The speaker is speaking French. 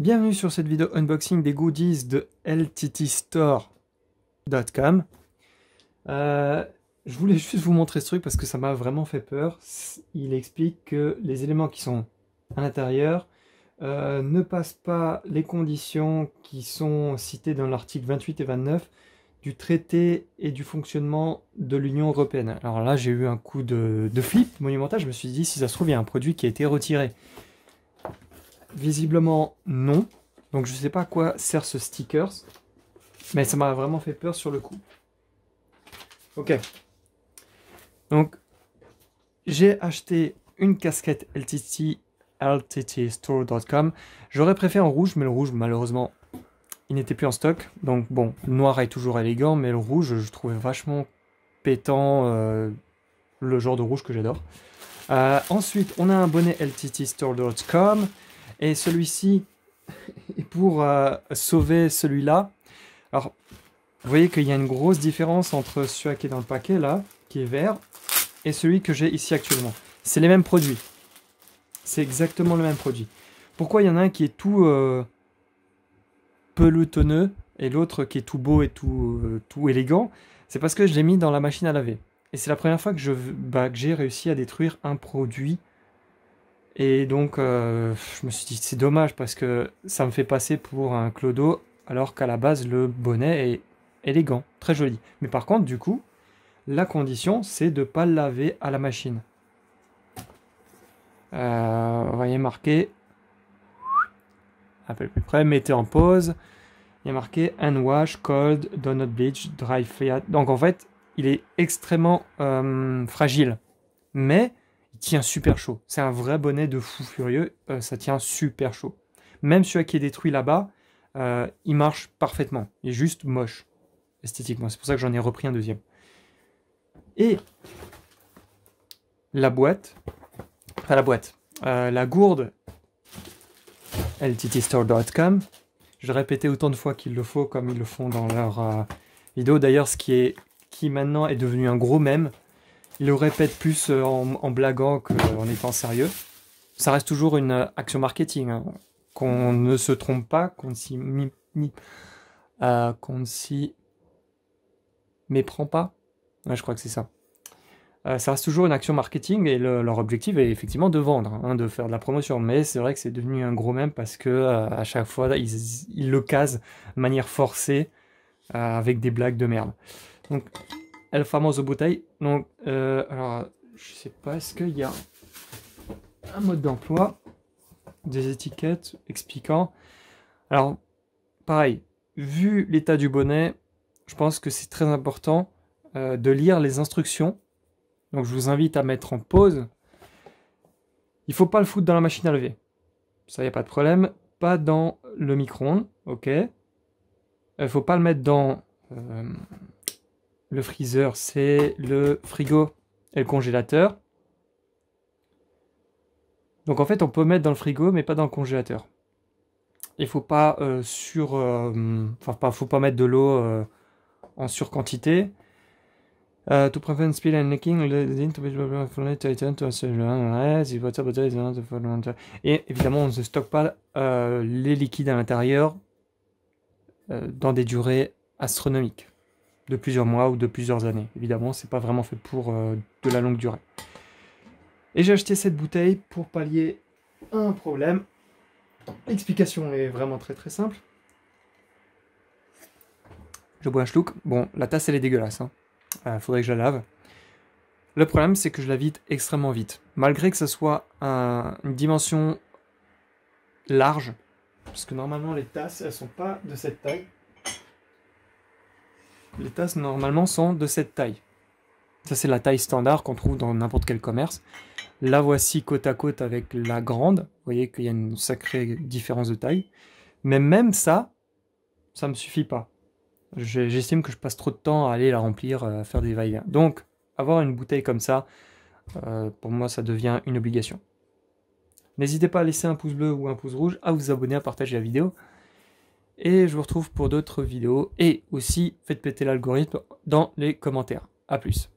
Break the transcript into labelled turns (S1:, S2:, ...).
S1: Bienvenue sur cette vidéo unboxing des goodies de lttstore.com. Euh, je voulais juste vous montrer ce truc parce que ça m'a vraiment fait peur. Il explique que les éléments qui sont à l'intérieur euh, ne passent pas les conditions qui sont citées dans l'article 28 et 29 du traité et du fonctionnement de l'Union Européenne. Alors là, j'ai eu un coup de, de flip monumental. Je me suis dit, si ça se trouve, il y a un produit qui a été retiré. Visiblement, non. Donc je ne sais pas à quoi sert ce stickers. Mais ça m'a vraiment fait peur sur le coup. Ok. Donc, j'ai acheté une casquette LTT, lttstore.com. J'aurais préféré en rouge, mais le rouge, malheureusement, il n'était plus en stock. Donc bon, noir est toujours élégant, mais le rouge, je trouvais vachement pétant euh, le genre de rouge que j'adore. Euh, ensuite, on a un bonnet lttstore.com. Et celui-ci pour euh, sauver celui-là. Alors, vous voyez qu'il y a une grosse différence entre celui qui est dans le paquet, là, qui est vert, et celui que j'ai ici actuellement. C'est les mêmes produits. C'est exactement le même produit. Pourquoi il y en a un qui est tout euh, pelotonneux et l'autre qui est tout beau et euh, tout, élégant C'est parce que je l'ai mis dans la machine à laver. Et c'est la première fois que bah, j'ai réussi à détruire un produit et donc, euh, je me suis dit, c'est dommage parce que ça me fait passer pour un clodo, alors qu'à la base, le bonnet est élégant, très joli. Mais par contre, du coup, la condition, c'est de ne pas le laver à la machine. Euh, vous voyez marqué, un peu plus près, mettez en pause. Il y a marqué hand wash, cold, donut bleach, dry fiat ». Donc en fait, il est extrêmement euh, fragile. Mais tient super chaud. C'est un vrai bonnet de fou furieux, euh, ça tient super chaud. Même celui qui est détruit là-bas, euh, il marche parfaitement. Il est juste moche, esthétiquement. C'est pour ça que j'en ai repris un deuxième. Et la boîte, enfin la boîte, euh, la gourde lttstore.com, je répétais autant de fois qu'il le faut, comme ils le font dans leur vidéo. D'ailleurs, ce qui est qui maintenant est devenu un gros mème, il le répète plus euh, en, blaguant qu'en euh, étant sérieux. Ça reste toujours une euh, action marketing. Hein. Qu'on ne se trompe pas, qu'on s'y euh, s'y méprend pas. je crois que c'est ça. ça reste toujours une action marketing et leur objectif est effectivement de vendre, hein, de faire de la promotion. Mais c'est vrai que c'est devenu un gros même parce que à chaque fois ils, le casent de manière forcée avec des blagues de merde. Donc El Famoso Bouteille. Donc, euh, alors, je sais pas, est-ce qu'il y a un mode d'emploi, des étiquettes expliquant. Alors, pareil, vu l'état du bonnet, je pense que c'est très important euh, de lire les instructions. Donc, je vous invite à mettre en pause. Il faut pas le foutre dans la machine à lever. Ça, il n'y a pas de problème. Pas dans le micro-ondes, ok. Il euh, faut pas le mettre dans euh, le freezer, c'est le frigo et le congélateur. Donc en fait, on peut mettre dans le frigo, mais pas dans le congélateur. Il faut pas euh, sur, euh, enfin pas, faut pas mettre de l'eau euh, en surquantité. et évidemment, on ne stocke pas les liquides à l'intérieur dans des durées astronomiques de plusieurs mois ou de plusieurs années. Évidemment, c'est pas vraiment fait pour euh, de la longue durée. Et j'ai acheté cette bouteille pour pallier un problème. L'explication est vraiment très très simple. Je bois un schluck. Bon, la tasse elle est dégueulasse. Hein. Euh, faudrait que je la lave. Le problème c'est que je la vide extrêmement vite. Malgré que ce soit une dimension large. Parce que normalement les tasses elles sont pas de cette taille. Les tasses, normalement, sont de cette taille. Ça, c'est la taille standard qu'on trouve dans n'importe quel commerce. La voici côte à côte avec la grande. Vous voyez qu'il y a une sacrée différence de taille. Mais même ça, ça ne me suffit pas. J'estime que je passe trop de temps à aller la remplir, euh, à faire des va Donc, avoir une bouteille comme ça, euh, pour moi, ça devient une obligation. N'hésitez pas à laisser un pouce bleu ou un pouce rouge, à vous abonner, à partager la vidéo. Et je vous retrouve pour d'autres vidéos. Et aussi, faites péter l'algorithme dans les commentaires. A plus.